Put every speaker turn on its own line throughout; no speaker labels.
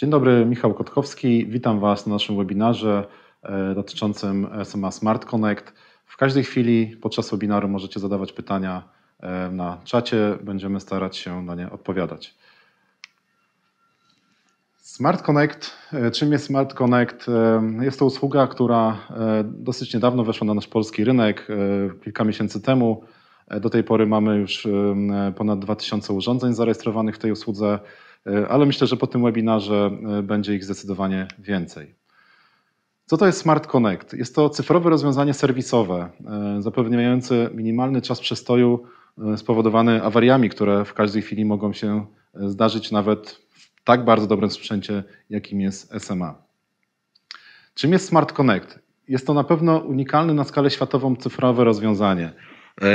Dzień dobry, Michał Kotkowski. Witam Was na naszym webinarze e, dotyczącym SMA Smart Connect. W każdej chwili podczas webinaru możecie zadawać pytania e, na czacie. Będziemy starać się na nie odpowiadać. Smart Connect. E, czym jest Smart Connect? Jest to usługa, która dosyć niedawno weszła na nasz polski rynek, kilka miesięcy temu. Do tej pory mamy już ponad 2000 urządzeń zarejestrowanych w tej usłudze. E, ale myślę, że po tym webinarze e, będzie ich zdecydowanie więcej. Co to jest Smart Connect? Jest to cyfrowe rozwiązanie serwisowe e, zapewniające minimalny czas przestoju spowodowany awariami, które w każdej chwili mogą się zdarzyć nawet w tak bardzo dobrym sprzęcie, jakim jest SMA. Czym jest Smart Connect? Jest to na pewno unikalne na skalę światową cyfrowe rozwiązanie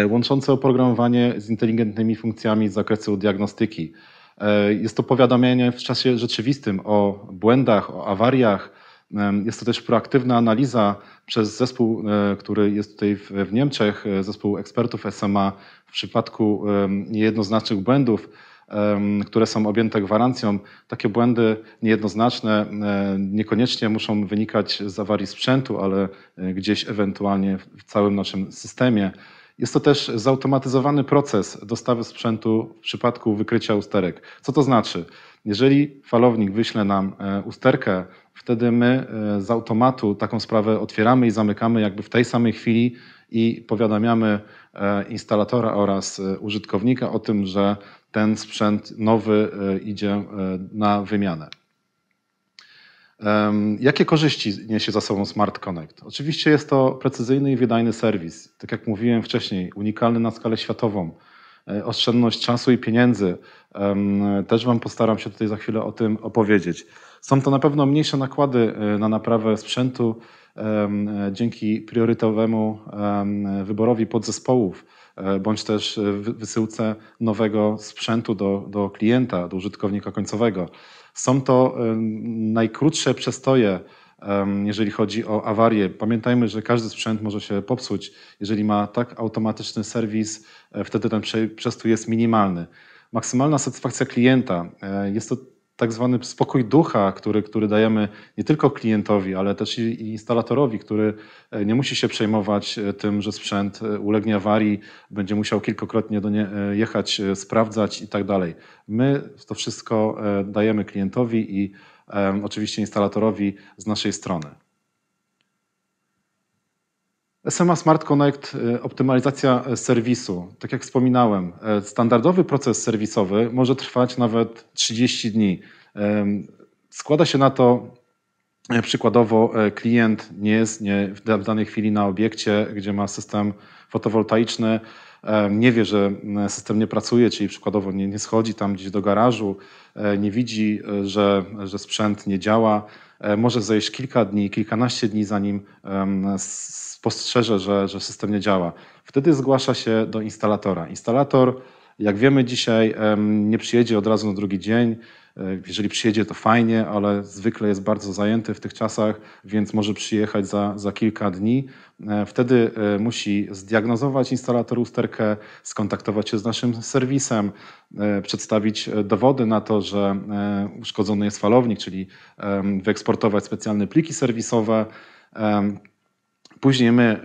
łączące oprogramowanie z inteligentnymi funkcjami z zakresu diagnostyki, E, jest to powiadamianie w czasie rzeczywistym o błędach, o awariach. E, jest to też proaktywna analiza przez zespół, e, który jest tutaj w Niemczech, zespół ekspertów SMA w przypadku niejednoznacznych błędów które są objęte gwarancją. Takie błędy niejednoznaczne niekoniecznie muszą wynikać z awarii sprzętu, ale gdzieś ewentualnie w całym naszym systemie. Jest to też zautomatyzowany proces dostawy sprzętu w przypadku wykrycia usterek. Co to znaczy? Jeżeli falownik wyśle nam e, usterkę, wtedy my e, z automatu taką sprawę otwieramy i zamykamy jakby w tej samej chwili i powiadamiamy e, instalatora oraz użytkownika o tym, że ten sprzęt nowy idzie na wymianę. Jakie korzyści niesie za sobą Smart Connect? Oczywiście jest to precyzyjny i wydajny serwis. Tak jak mówiłem wcześniej, unikalny na skalę światową. E, oszczędność czasu i pieniędzy. Też Wam postaram się tutaj za chwilę o tym opowiedzieć. Są to na pewno mniejsze nakłady e, na naprawę sprzętu, dzięki priorytetowemu wyborowi podzespołów e, bądź też e, wysyłce nowego sprzętu do, do klienta, do użytkownika końcowego. Są to najkrótsze przestoje, jeżeli chodzi o awarie. Pamiętajmy, że każdy sprzęt może się popsuć. Jeżeli ma tak automatyczny serwis, e, wtedy ten przestój jest minimalny. Maksymalna satysfakcja klienta jest to tak zwany spokój ducha, który, który dajemy nie tylko klientowi, ale też i instalatorowi, który e, nie musi się przejmować e, tym, że sprzęt e, ulegnie awarii, będzie musiał kilkakrotnie do nie jechać, sprawdzać i tak dalej. My to wszystko dajemy klientowi i oczywiście instalatorowi z naszej strony. SMA Smart Connect, y, optymalizacja y, serwisu. Tak jak wspominałem, y, standardowy proces serwisowy może trwać nawet 30 dni. Składa się na to e, Przykładowo e, klient nie jest nie, w danej chwili na obiekcie, gdzie ma system fotowoltaiczny, nie wie, że mm, system nie pracuje, czyli przykładowo nie, nie schodzi tam gdzieś do garażu, e, nie widzi, e, że, że sprzęt nie działa, e, może zejść kilka dni, kilkanaście dni, zanim spostrzeże, że, że system nie działa. Wtedy zgłasza się do instalatora. Instalator, jak wiemy dzisiaj, nie przyjedzie od razu na drugi dzień E, jeżeli przyjedzie, to fajnie, ale zwykle jest bardzo zajęty w tych czasach, więc może przyjechać za, za kilka dni. E, wtedy e, musi zdiagnozować instalator usterkę, skontaktować się z naszym serwisem, przedstawić dowody na to, że uszkodzony jest falownik, czyli wyeksportować specjalne pliki serwisowe. Później my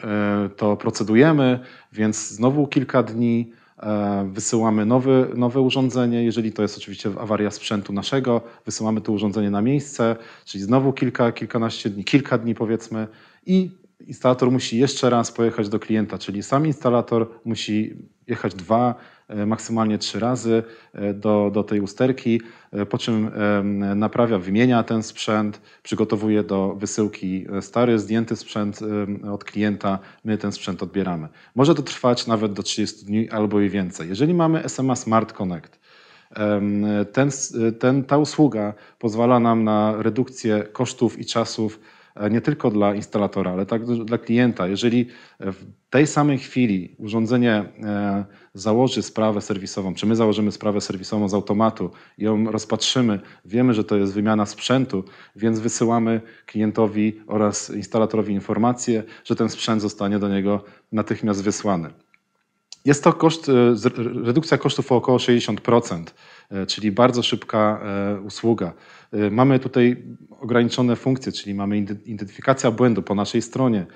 to procedujemy, więc znowu kilka dni E, wysyłamy nowy, nowe urządzenie, jeżeli to jest oczywiście awaria sprzętu naszego, wysyłamy to urządzenie na miejsce, czyli znowu kilka, kilkanaście dni, kilka dni powiedzmy i instalator musi jeszcze raz pojechać do klienta, czyli sam instalator musi jechać dwa, e, maksymalnie trzy razy e, do, do tej usterki, e, po czym naprawia, wymienia ten sprzęt, przygotowuje do wysyłki stary, zdjęty sprzęt od klienta, my ten sprzęt odbieramy. Może to trwać nawet do 30 dni albo i więcej. Jeżeli mamy SMA Smart Connect, ten, ten, ta usługa pozwala nam na redukcję kosztów i czasów E, nie tylko dla instalatora, ale także dla klienta. Jeżeli w tej samej chwili urządzenie e, założy sprawę serwisową, czy my założymy sprawę serwisową z automatu i ją rozpatrzymy, wiemy, że to jest wymiana sprzętu, więc wysyłamy klientowi oraz instalatorowi informację, że ten sprzęt zostanie do niego natychmiast wysłany. Jest to koszt, e, redukcja kosztów o około 60%, e, czyli bardzo szybka e, usługa. Mamy tutaj ograniczone funkcje, czyli mamy identyfikacja błędu po naszej stronie,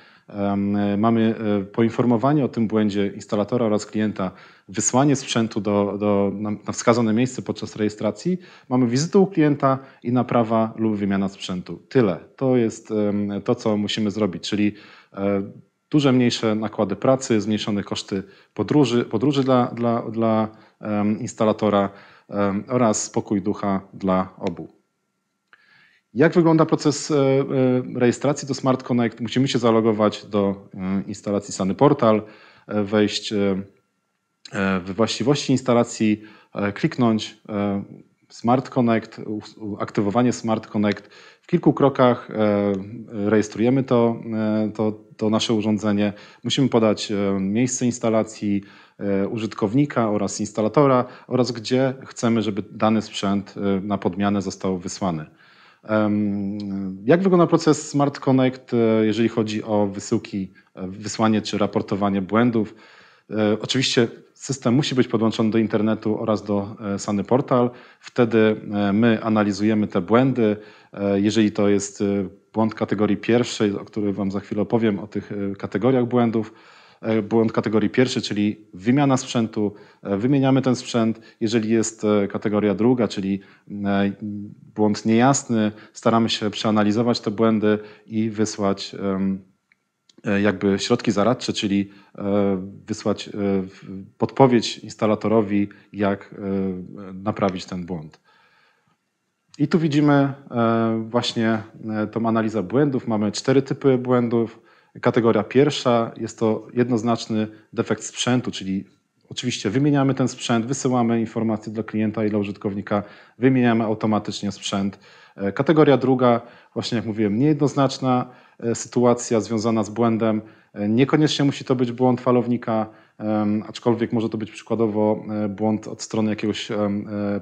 mamy poinformowanie o tym błędzie instalatora oraz klienta, wysłanie sprzętu do, do, na wskazane miejsce podczas rejestracji, mamy wizytę u klienta i naprawa lub wymiana sprzętu. Tyle. To jest to, co musimy zrobić, czyli duże mniejsze nakłady pracy, zmniejszone koszty podróży, podróży dla, dla, dla instalatora oraz spokój ducha dla obu. Jak wygląda proces e, e, rejestracji do Smart Connect? Musimy się zalogować do instalacji Sany Portal, e, wejść we właściwości instalacji, kliknąć Smart Connect, aktywowanie Smart Connect. W kilku krokach e, rejestrujemy to, e, to, to nasze urządzenie. Musimy podać e, miejsce instalacji, użytkownika oraz instalatora oraz gdzie chcemy, żeby dany sprzęt na podmianę został wysłany. Jak wygląda proces Smart Connect, jeżeli chodzi o wysyłki, wysłanie czy raportowanie błędów? E, oczywiście system musi być podłączony do internetu oraz do e, Sany Portal. Wtedy e, my analizujemy te błędy. Jeżeli to jest błąd kategorii pierwszej, o którym Wam za chwilę opowiem, o tych kategoriach błędów, błąd kategorii pierwszej, czyli wymiana sprzętu, wymieniamy ten sprzęt. Jeżeli jest kategoria druga, czyli błąd niejasny, staramy się przeanalizować te błędy i wysłać E, jakby środki zaradcze, czyli e, wysłać e, podpowiedź instalatorowi, jak naprawić ten błąd. I tu widzimy właśnie tą analizę błędów. Mamy cztery typy błędów. Kategoria pierwsza jest to jednoznaczny defekt sprzętu, czyli Oczywiście wymieniamy ten sprzęt, wysyłamy informacje dla klienta i dla użytkownika, wymieniamy automatycznie sprzęt. E, kategoria druga, właśnie jak mówiłem, niejednoznaczna e, sytuacja związana z błędem. E, niekoniecznie musi to być błąd falownika, aczkolwiek może to być przykładowo błąd od strony jakiegoś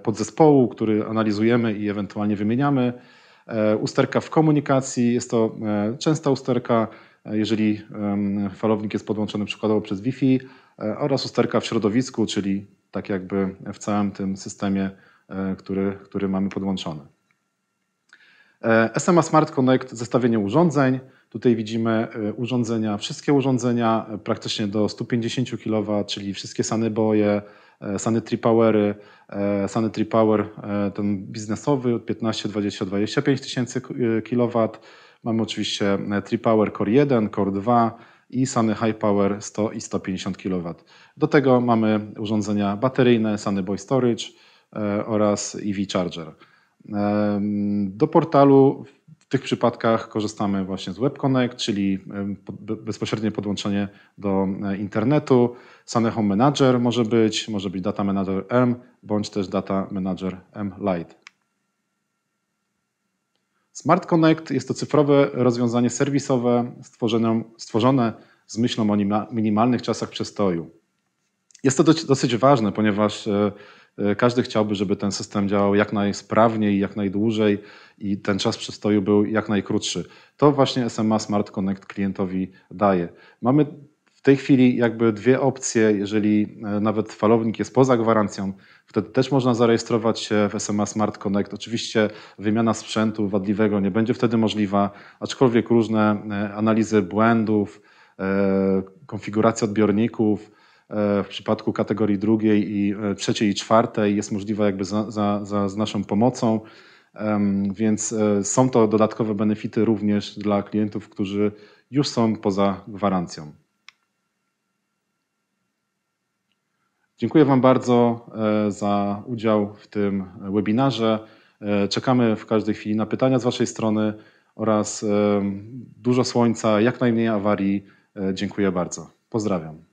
podzespołu, który analizujemy i ewentualnie wymieniamy. Usterka w komunikacji jest to częsta usterka, jeżeli falownik jest podłączony przykładowo przez Wi-Fi E, oraz usterka w środowisku, czyli tak jakby w całym tym systemie, e, który, który mamy podłączony. E, SMA Smart Connect, zestawienie urządzeń. Tutaj widzimy urządzenia, wszystkie urządzenia, praktycznie do 150 kW, czyli wszystkie Boje, Sunny Tripowery, Sunny Tripower, ten biznesowy od 15, 20, 25 tysięcy kW. Mamy oczywiście Tripower Core 1, Core 2, i Sany High Power 100 i 150 kW. Do tego mamy urządzenia bateryjne Sany Boy Storage e, oraz EV Charger. E, do portalu w tych przypadkach korzystamy właśnie z WebConnect, czyli e, bezpośrednie podłączenie do internetu. Sany Home Manager może być, może być Data Manager M bądź też Data Manager M Lite. Smart Connect jest to cyfrowe rozwiązanie serwisowe stworzone, stworzone z myślą o minimalnych czasach przestoju. Jest to dosyć ważne, ponieważ e, e, każdy chciałby, żeby ten system działał jak najsprawniej, jak najdłużej i ten czas przestoju był jak najkrótszy. To właśnie SMA Smart Connect klientowi daje. Mamy w tej chwili jakby dwie opcje, jeżeli e, nawet falownik jest poza gwarancją, wtedy też można zarejestrować się w SMA Smart Connect. Oczywiście wymiana sprzętu wadliwego nie będzie wtedy możliwa, aczkolwiek różne e, analizy błędów, e, konfiguracja odbiorników w przypadku kategorii drugiej i trzeciej i czwartej jest możliwa jakby za, za, za z naszą pomocą. Więc są to dodatkowe benefity również dla klientów, którzy już są poza gwarancją. Dziękuję Wam bardzo e, za udział w tym webinarze. E, czekamy w każdej chwili na pytania z Waszej strony oraz e, dużo słońca, jak najmniej awarii. Dziękuję bardzo. Pozdrawiam.